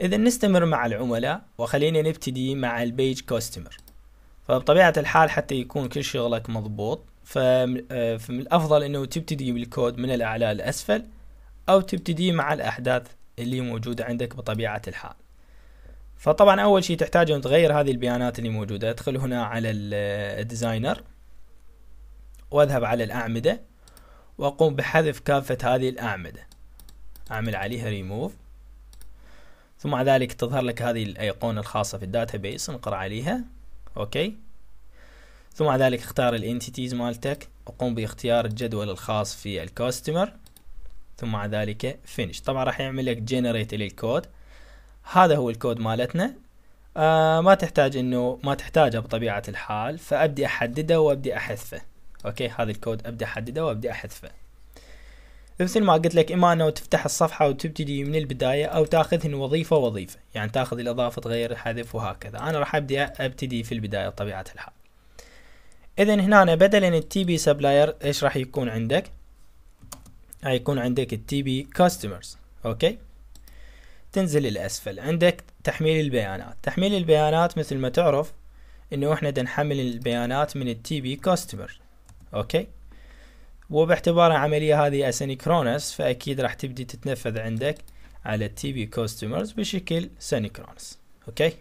إذا نستمر مع العملاء وخلينا نبتدي مع البيج كاستمر فبطبيعة الحال حتى يكون كل شغلك مضبوط فمن آه، الأفضل أنه تبتدي بالكود من الأعلى للأسفل أو تبتدي مع الأحداث اللي موجودة عندك بطبيعة الحال فطبعا أول شيء تحتاج أن تغير هذه البيانات اللي موجودة أدخل هنا على الديزاينر آه، وأذهب على الأعمدة وأقوم بحذف كافة هذه الأعمدة أعمل عليها ريموف ثم بعد ذلك تظهر لك هذه الأيقونة الخاصة في الداتابيس انقر عليها أوكي ثم بعد ذلك اختار الانتيتيز مالتك وقوم باختيار الجدول الخاص في الكاستمر ثم بعد ذلك فينش طبعا راح يعمل لك جنريت للكود هذا هو الكود مالتنا آه ما تحتاج انه ما تحتاجه بطبيعة الحال فابدي احدده وابدي احذفه اوكي هذا الكود ابدي احدده وابدي احذفه مثل ما قلت لك اما انه تفتح الصفحه وتبتدي من البدايه او تاخذهن وظيفه وظيفه يعني تاخذ الاضافه تغير الحذف وهكذا انا راح ابدي ابتدي في البدايه بطبيعه الحال اذا هنا أنا بدلا التي بي سبلاير ايش راح يكون عندك هيكون عندك التي بي كاستمرز اوكي تنزل الاسفل عندك تحميل البيانات تحميل البيانات مثل ما تعرف انه احنا نحمل البيانات من التي بي كاستمر اوكي وباعتبارها عملية هذه اسينكرونس فأكيد راح تبدي تتنفذ عندك على تي بي كوستمرز بشكل سينكرونس اوكي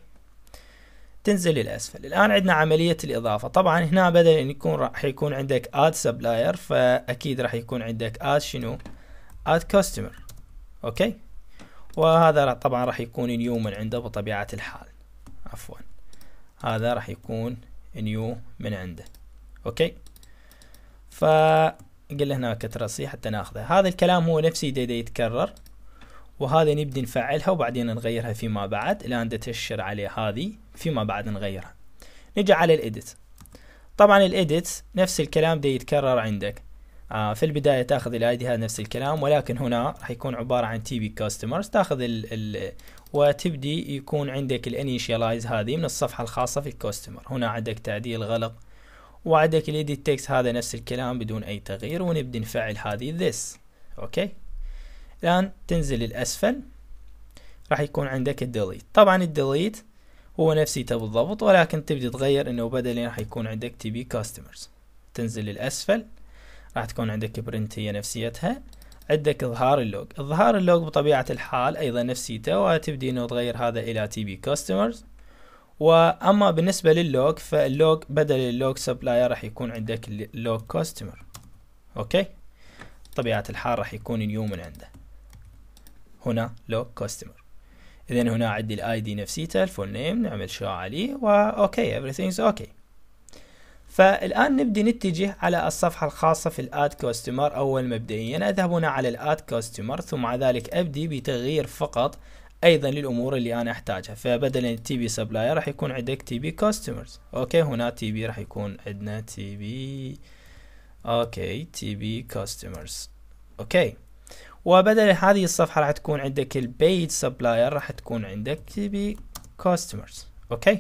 تنزل للاسفل الان عندنا عمليه الاضافه طبعا هنا بدل ان يكون راح يكون عندك اد سبلاير فاكيد راح يكون عندك اد شنو اد كاستمر اوكي وهذا طبعا راح يكون نيو من عنده بطبيعه الحال عفوا هذا راح يكون نيو من عنده اوكي ف قل هنا كترسي حتى ناخذها هذا الكلام هو نفسي دا, دا يتكرر وهذا نبدي نفعلها وبعدين نغيرها فيما بعد الان تشر عليه هذه فيما بعد نغيرها نجي على الاديت طبعا الاديت نفس الكلام دا يتكرر عندك آه في البداية تاخذ الايدي هذا نفس الكلام ولكن هنا راح يكون عبارة عن تي بي كاستمرز تاخذ ال ال وتبدي يكون عندك الانيشيلايز هذه من الصفحة الخاصة في الكاستمر هنا عندك تعديل غلط وعندك الاديت تكس هذا نفس الكلام بدون اي تغيير ونبدي نفعل هذه this اوكي الان تنزل الاسفل راح يكون عندك الديليت طبعا الديليت هو نفسيته بالضبط ولكن تبدي تغير انه بدل راح يكون عندك تي بي كاستمرز تنزل للاسفل راح تكون عندك برنت هي نفسيتها عندك اظهار اللوج اظهار اللوج بطبيعة الحال ايضا نفسيته وتبدي انه تغير هذا الى تي بي كاستمرز واما بالنسبه لللوك فاللوك بدل اللوك سبلاير راح يكون عندك اللوك كاستمر اوكي طبيعه الحال راح يكون نيو من عنده هنا لوك كاستمر اذا هنا عندي الاي دي نفسيته الفول نيم نعمل شو عليه واوكي everything's اوكي فالان نبدي نتجه على الصفحه الخاصه في الاد كاستمر اول مبدئيا اذهب هنا على الاد كاستمر ثم مع ذلك ابدي بتغيير فقط ايضا للامور اللي انا احتاجها فبدل تي بي سبلاير راح يكون عندك تي بي كاستمرز اوكي هنا تي بي راح يكون عندنا تي بي اوكي تي بي كاستمرز اوكي وبدل هذه الصفحه راح تكون عندك البيج سبلاير راح تكون عندك تي بي كاستمرز اوكي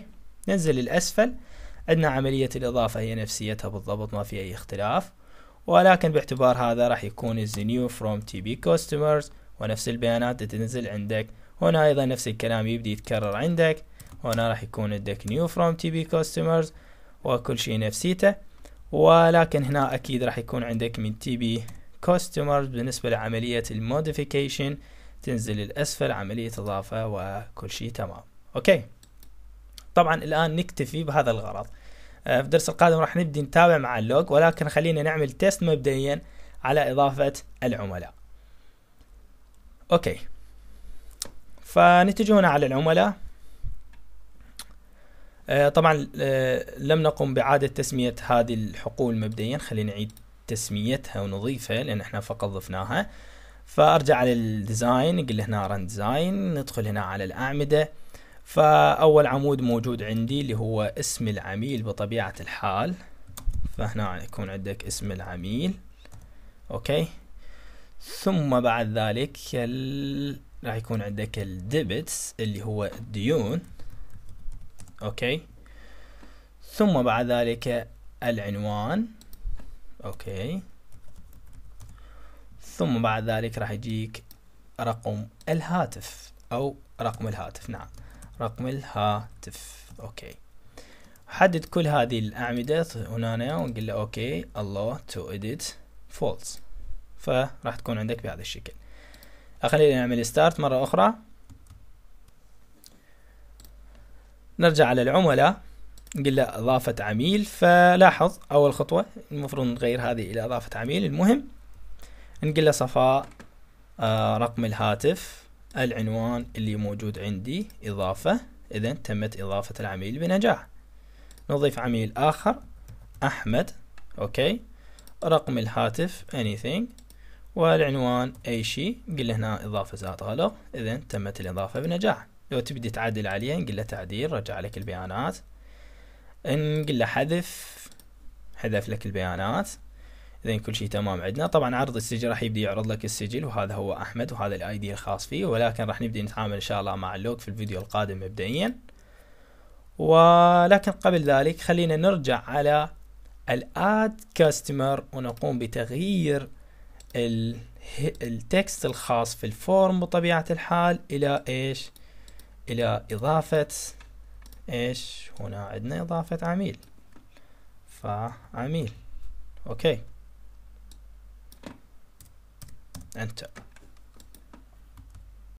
ننزل للاسفل عندنا عمليه الاضافه هي نفسيتها بالضبط ما في اي اختلاف ولكن باعتبار هذا راح يكون is new from تي بي كاستمرز ونفس البيانات تنزل عندك هنا ايضا نفس الكلام يبدي يتكرر عندك هنا راح يكون عندك نيو فروم تي بي كاستمرز وكل شيء نفسيته ولكن هنا اكيد راح يكون عندك من تي بي كاستمرز بالنسبة لعملية الموديفيكيشن تنزل الاسفل عملية اضافة وكل شيء تمام اوكي طبعا الان نكتفي بهذا الغرض آه، في الدرس القادم راح نبدي نتابع مع اللوج ولكن خلينا نعمل تيست مبدئيا على اضافة العملاء اوكي فنتيجه هنا على العملاء آه، طبعا آه، لم نقم بإعادة تسمية هذه الحقول مبدئيا خلينا نعيد تسميتها ونضيفها لأن احنا فقط ضفناها فأرجع على الديزاين قل هنا رن ديزاين ندخل هنا على الأعمدة فأول عمود موجود عندي اللي هو اسم العميل بطبيعة الحال فهنا يكون عندك اسم العميل أوكي ثم بعد ذلك راح يكون عندك الديبتس اللي هو الديون اوكي ثم بعد ذلك العنوان اوكي ثم بعد ذلك راح يجيك رقم الهاتف او رقم الهاتف نعم رقم الهاتف اوكي حدد كل هذه الأعمدة هنا ونقول له اوكي الله تو اديت فولس فراح تكون عندك بهذا الشكل خلينا نعمل ستارت مرة أخرى نرجع على العملاء نقول له إضافة عميل فلاحظ أول خطوة المفروض نغير هذه إلى إضافة عميل المهم نقول له صفاء آه رقم الهاتف العنوان اللي موجود عندي إضافة إذا تمت إضافة العميل بنجاح نضيف عميل آخر أحمد أوكي رقم الهاتف anything والعنوان أي شيء قل هنا إضافة زائد غلط إذا تمت الإضافة بنجاح لو تبدي تعدل عليه نقول له تعديل رجع لك البيانات نقول له حذف حذف لك البيانات اذا كل شيء تمام عندنا طبعا عرض السجل راح يبدي يعرض لك السجل وهذا هو احمد وهذا الاي دي الخاص فيه ولكن راح نبدي نتعامل ان شاء الله مع اللوج في الفيديو القادم مبدئيا ولكن قبل ذلك خلينا نرجع على الاد كاستمر ونقوم بتغيير التكست الخاص في الفورم بطبيعة الحال إلى إيش إلى إضافة إيش هنا عندنا إضافة عميل فعميل أوكي أنت